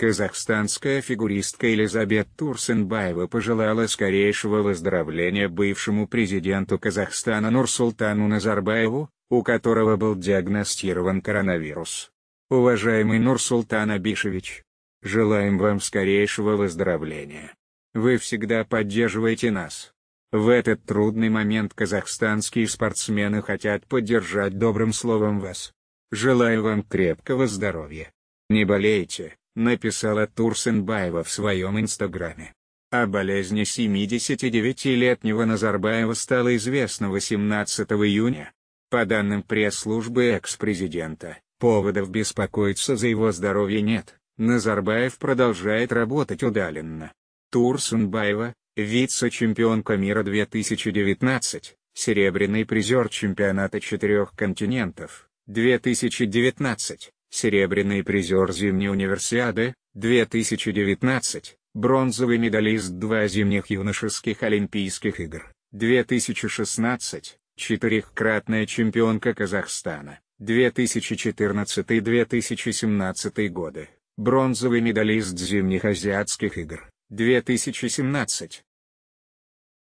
Казахстанская фигуристка Елизабет Турсенбаева пожелала скорейшего выздоровления бывшему президенту Казахстана Нурсултану Назарбаеву, у которого был диагностирован коронавирус. Уважаемый Нурсултан Абишевич, желаем вам скорейшего выздоровления. Вы всегда поддерживаете нас. В этот трудный момент казахстанские спортсмены хотят поддержать добрым словом вас. Желаю вам крепкого здоровья. Не болейте написала Турсенбаева в своем инстаграме. О болезни 79-летнего Назарбаева стало известно 18 июня. По данным пресс-службы экс-президента, поводов беспокоиться за его здоровье нет, Назарбаев продолжает работать удаленно. Турсунбаева, вице-чемпионка мира 2019, серебряный призер чемпионата четырех континентов, 2019, серебряный призер зимней универсиады, 2019, бронзовый медалист два зимних юношеских Олимпийских игр, 2016, четырехкратная чемпионка Казахстана, 2014-2017 годы, бронзовый медалист зимних азиатских игр, 2017,